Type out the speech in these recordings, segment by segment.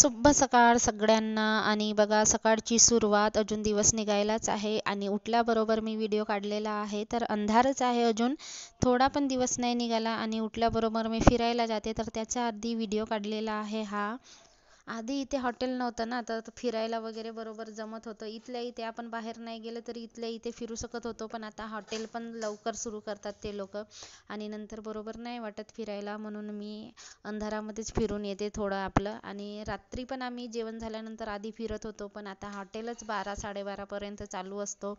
शुभ सकाळ सगळ्यांना आणि बघा सकाळची सुरुवात अजून दिवस निघायलाच आहे आणि उठल्याबरोबर मी व्हिडिओ काढलेला आहे तर अंधारच आहे अजून थोडा पण दिवस नाही निघाला आणि उठल्याबरोबर मी फिरायला जाते तर त्याच्या आधी व्हिडिओ काढलेला आहे हा आधी इथे हॉटेल नव्हतं ना तर फिरायला वगैरे बरोबर जमत होतं इथल्या इथे आपण बाहेर नाही गेलं तरी इथल्या इथे फिरू शकत होतो पण आता हॉटेल पण लवकर सुरू करतात ते लोक आणि नंतर बरोबर नाही वाटत फिरायला म्हणून मी अंधारामध्येच फिरून येते थोडं आपलं आणि रात्री पण आम्ही जेवण झाल्यानंतर आधी फिरत होतो पण आता हॉटेलच बारा साडेबारापर्यंत चालू असतो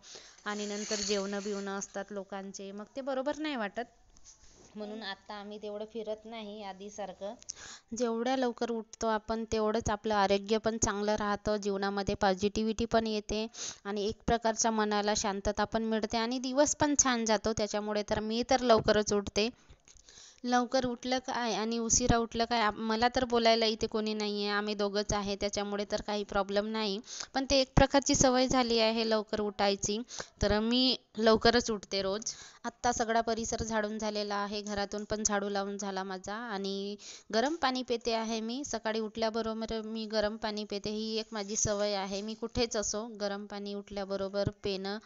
आणि नंतर जेवणं बिवणं असतात लोकांचे मग ते बरोबर नाही वाटत म्हणून आता आम्ही तेवढं फिरत नाही आधीसारखं जेवढ्या लवकर उठतो आपण तेवढंच आपलं आरोग्य पण चांगलं राहतं जीवनामध्ये पॉझिटिव्हिटी पण येते आणि एक प्रकारच्या मनाला शांतता पण मिळते आणि दिवस पण छान जातो त्याच्यामुळे तर मी तर लवकरच उठते लवकर उठलं काय आणि उशिरा उठलं काय मला तर बोलायला इथे कोणी नाही आहे आम्ही दोघंच आहे त्याच्यामुळे तर काही प्रॉब्लेम नाही पण ते एक प्रकारची सवय झाली आहे लवकर उठायची तर मी लवकरच उठते रोज आत्ता सगळा परिसर झाडून झालेला आहे घरातून पण झाडू लावून झाला माझा आणि गरम पाणी पिते आहे मी सकाळी उठल्याबरोबर मी गरम पाणी पिते ही एक माझी सवय आहे मी कुठेच असो गरम पाणी उठल्याबरोबर पिणं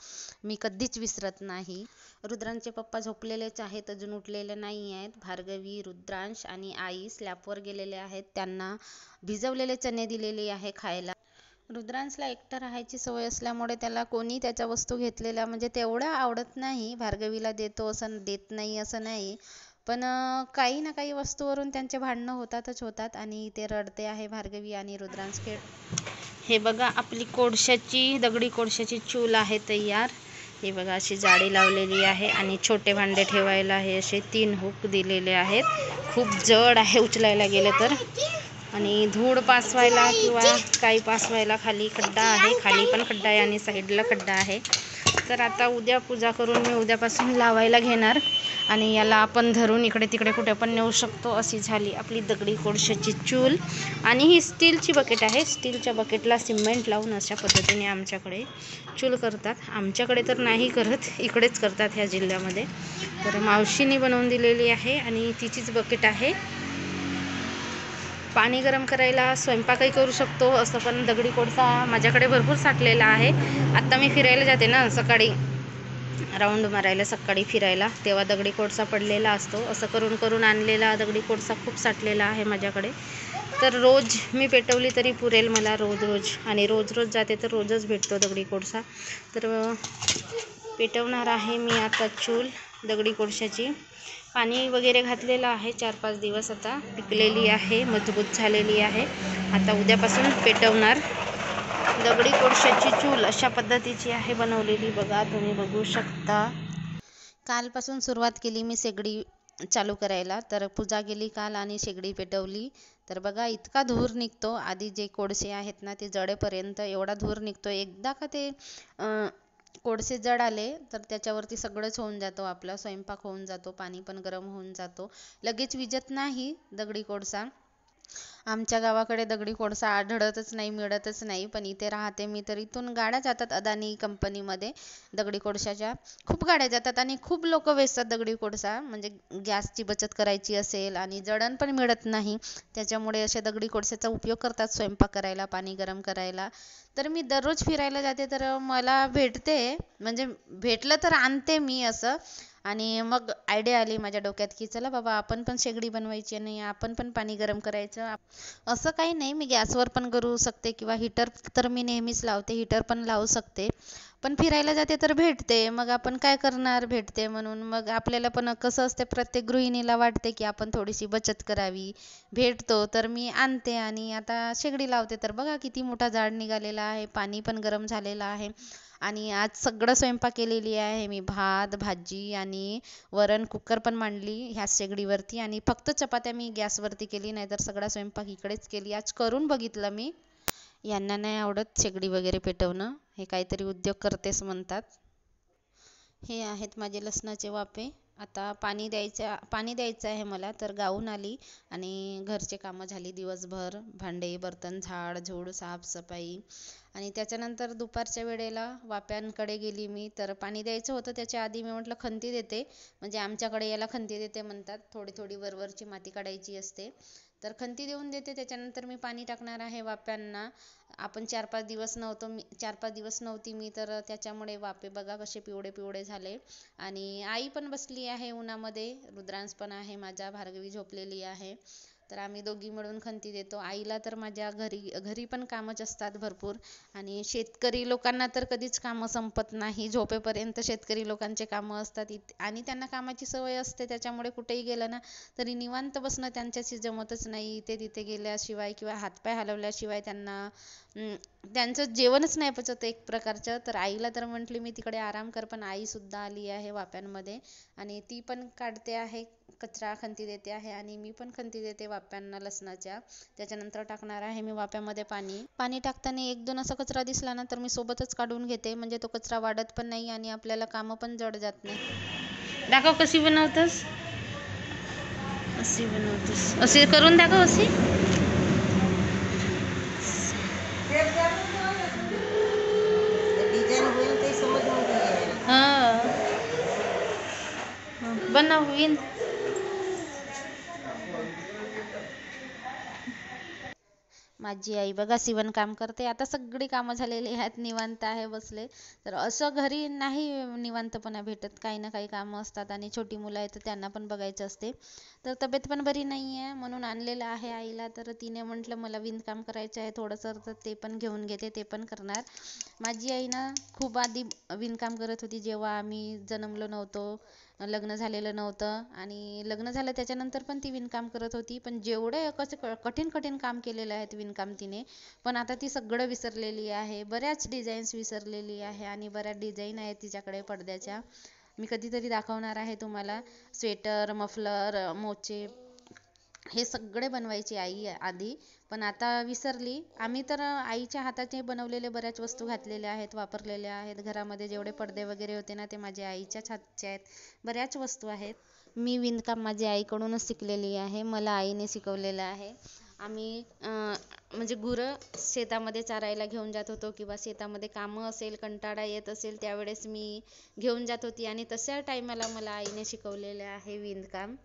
मी कधीच विसरत नाही रुद्रांचे पप्पा झोपलेलेच आहेत अजून उठलेले नाही आहेत भार्गवी रुद्रांश आणि आई स्लॅपवर गेलेले आहेत त्यांना भिजवलेले चणे दिलेले आहे खायला रुद्रांशला एकटं राहायची सवय असल्यामुळे त्याला कोणी त्याच्या वस्तू घेतलेल्या म्हणजे तेवढ्या आवडत नाही भार्गवीला देतो असं देत नाही असं नाही पण काही ना काही वस्तूवरून त्यांचे भांडणं होतातच होतात आणि ते रडते आहे भार्गवी आणि रुद्रांश खेळ हे बघा आपली कोळशाची दगडी कोळशाची चूल आहे तयार हे बघा अशी जाळी लावलेली आहे आणि छोटे भांडे ठेवायला हे असे तीन हुक दिलेले आहेत खूप जड आहे उचलायला गेलं तर आणि धूळ पासवायला किंवा काही पासवायला खाली खड्डा आहे खाली पण खड्डा आहे आणि साईडला खड्डा आहे तर आता उद्या पूजा करून मी उद्यापासून लावायला घेणार आणि याला आपण धरून इकडे तिकडे कुठे पण नेऊ शकतो अशी झाली आपली दगडी कोळशाची चूल आणि ही स्टीलची बकेट आहे स्टीलच्या बकेटला सिमेंट लावून अशा पद्धतीने आमच्याकडे चूल करतात आमच्याकडे तर नाही करत इकडेच करतात ह्या जिल्ह्यामध्ये तर मावशीने बनवून दिलेली आहे आणि तिचीच बकेट आहे पाणी गरम करायला स्वयंपाकही करू शकतो असं पण दगडी कोळसा माझ्याकडे भरपूर साठलेला आहे आत्ता मी फिरायला जाते ना सकाळी राऊंड मारायला सकाळी फिरायला तेव्हा दगडी कोळसा पडलेला असतो असं करून करून आणलेला दगडी कोळसा खूप साठलेला आहे माझ्याकडे तर रोज मी पेटवली तरी पुरेल मला रोज रोज आणि रोज रोज जाते तर रोजच भेटतो दगडी कोळसा तर पेटवणार आहे मी आता चूल दगडी कोळशाची पाणी वगैरे घातलेलं आहे चार पाच दिवस आता पिकलेली आहे मजबूत झालेली आहे आता उद्यापासून पेटवणार दगडी कोळशाची चूल अशा पद्धतीची आहे बनवलेली बघा तुम्ही बघू शकता कालपासून सुरुवात केली मी शेगडी चालू करायला तर पूजा गेली काल आणि शेगडी पेटवली तर बघा इतका धूर निघतो आधी जे कोळसे आहेत ना ते जडेपर्यंत एवढा धूर निघतो एकदा का ते कोडसे जड आले तर त्याच्यावरती सगळंच होऊन जातो आपला स्वयंपाक होऊन जातो पाणी पण गरम होऊन जातो लगेच विझत नाही दगडी कोळसा आमच्या गावाकडे दगडी कोळसा आढळतच नाही मिळतच नाही पण इथे राहते मी तर इथून गाड्या जातात अदानी कंपनीमध्ये दगडी कोळशाच्या खूप गाड्या जातात आणि खूप लोक वेचतात दगडी कोळसा म्हणजे गॅसची बचत करायची असेल आणि जडण पण मिळत नाही त्याच्यामुळे अशा दगडी कोळशाचा उपयोग करतात स्वयंपाक करायला पाणी गरम करायला तर मी दररोज फिरायला जाते तर मला भेटते म्हणजे भेटलं तर आणते मी असं आणि मग आयडिया आली माझ्या डोक्यात की चला बाबा आपण पण शेगडी बनवायची आणि आपण पण पाणी गरम करायचं असं काही नाही मी गॅसवर पण करू शकते किंवा हीटर तर मी नेहमीच लावते हीटर पण लावू शकते पण फिरायला जाते तर भेटते मग आपण काय करणार भेटते म्हणून मग आपल्याला पण कसं असते प्रत्येक गृहिणीला वाटते की आपण थोडीशी बचत करावी भेटतो तर मी आणते आणि आता शेगडी लावते तर बघा किती मोठा झाड निघालेला आहे पाणी पण गरम झालेलं आहे आणि आज सगळं स्वयंपाक केलेली आहे मी भात भाजी आणि वरण कुकर पण मांडली ह्या शेगडीवरती आणि फक्त चपात्या मी गॅसवरती केली नाहीतर सगळा स्वयंपाक इकडेच केली आज करून बघितलं मी यांना नाही आवडत शेगडी वगैरे पेटवणं हे काहीतरी उद्योग करतेस म्हणतात हे आहेत माझे लसणाचे वाफे आता पाणी द्यायचं पाणी द्यायचं आहे मला तर गाऊन आली आणि घरचे कामं झाली दिवसभर भांडे बर्तन झाड झूड साफसफाई आणि त्याच्यानंतर दुपारच्या वेळेला वाप्यांकडे गेली मी तर पाणी द्यायचं होतं त्याच्या आधी मी म्हटलं खंती देते म्हणजे आमच्याकडे याला खंती देते म्हणतात थोडी थोडी वरवरची माती काढायची असते तर खंती देऊन देते त्याच्यानंतर मी पाणी टाकणार आहे वाप्यांना आपण चार पाच दिवस नव्हतो मी चार पाच दिवस नव्हती मी तर त्याच्यामुळे वापे बघा कसे पिवळे पिवळे झाले आणि आई पण बसली आहे उन्हामध्ये रुद्रांश पण आहे माझा भार्गवी झोपलेली आहे तर आम्ही दोघी मिळून खंती देतो आईला तर माझ्या घरी घरी पण कामच असतात भरपूर आणि शेतकरी लोकांना तर कधीच कामं संपत नाही झोपेपर्यंत शेतकरी लोकांचे कामं असतात इत आणि त्यांना कामाची सवय असते त्याच्यामुळे कुठेही गेलं ना तरी निवांत बसणं त्यांच्याशी जमतच नाही इथे तिथे गेल्याशिवाय किंवा हातपाय हलवल्याशिवाय त्यांना त्यांचं जेवणच नाही पचत एक प्रकारचं तर आईला तर म्हटली मी तिकडे आराम कर पण आईसुद्धा आली आहे वाप्यांमध्ये आणि ती पण काढते आहे कचरा खणती देते आहे आणि मी पण खंती देते वाप्यांना लसणाच्या त्याच्यानंतर टाकणार आहे मी वाप्यामध्ये पाणी पाणी टाकताना एक दोन असा कचरा दिसला ना तर मी सोबतच काढून घेते म्हणजे तो कचरा वाढत पण नाही आणि आपल्याला कामं पण जड जात नाही दाखव कशी बनवतस अशी बनवतस असे करून दाखव अशी माझी आई बघा काम करते आता सगळी काम झालेली आहेत निवांत आहे बसले तर असं घरी नाही निवांतपणा भेटत काही ना काही काम असतात आणि छोटी मुलं आहेत तर त्यांना पण बघायचं असते तर तब्येत पण बरी नाही आहे म्हणून आणलेलं आहे आईला तर तिने म्हटलं मला विणकाम करायचं आहे थोडंसं तर ते पण घेऊन घेते ते पण करणार माझी आई ना खूप आधी विणकाम करत होती जेव्हा आम्ही जन्मलो नव्हतो लग्न झालेलं नव्हतं आणि लग्न झालं त्याच्यानंतर पण ती विणकाम करत होती पण जेवढे कसं कठीण कठीण काम केलेलं आहेत विणकाम तिने पण आता ती सगळं विसरलेली आहे बऱ्याच डिझाईन्स विसरलेली आहे आणि बऱ्याच डिझाईन आहेत तिच्याकडे पडद्याच्या मी कधीतरी दाखवणार आहे तुम्हाला स्वेटर मफलर मोचे हे सगळे बनवायची आई आधी पण आता विसरली आम्ही तर आईच्या हाताचे बनवलेले बऱ्याच वस्तू घातलेल्या आहेत वापरलेल्या आहेत घरामध्ये जेवढे पडदे वगैरे होते ना ते माझ्या आईच्याच हातचे आहेत बऱ्याच वस्तू आहेत मी विणकाम माझ्या आईकडूनच शिकलेली आहे मला आईने शिकवलेलं आहे आम्ही म्हणजे गुरं शेतामध्ये चारायला घेऊन जात होतो किंवा शेतामध्ये कामं असेल कंटाळा येत असेल त्यावेळेस मी घेऊन जात होती आणि तशा टायमाला मला आईने शिकवलेलं आहे विणकाम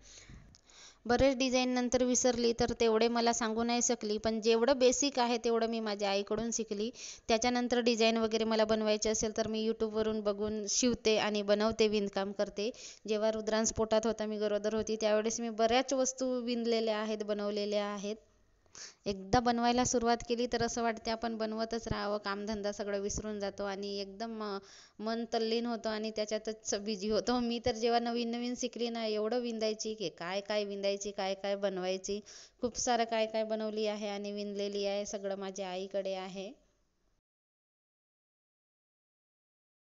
बरेच डिझाईन नंतर विसरली तर तेवढे मला सांगू नाही शकली पण जेवढं बेसिक आहे तेवढं मी माझ्या आईकडून शिकली त्याच्यानंतर डिझाईन वगैरे मला बनवायचे असेल तर मी यूट्यूबवरून बघून शिवते आणि बनवते विणकाम करते जेव्हा रुद्रांस पोटात होता मी गरोदर होती त्यावेळेस मी बऱ्याच वस्तू विणलेल्या आहेत बनवलेल्या आहेत एकदा बनवायला सुरुवात केली तर असं वाटते आपण बनवतच राहावं कामधंदा सगळं विसरून जातो आणि एकदम मन तल्लीन होतं आणि त्याच्यातच बिझी होतो मी तर जेव्हा नवीन नवीन शिकली ना एवढं विंदायची की काय काय विंदायची काय काय बनवायची खूप सारं काय काय बनवली आहे आणि विणलेली आहे सगळं माझ्या आईकडे आहे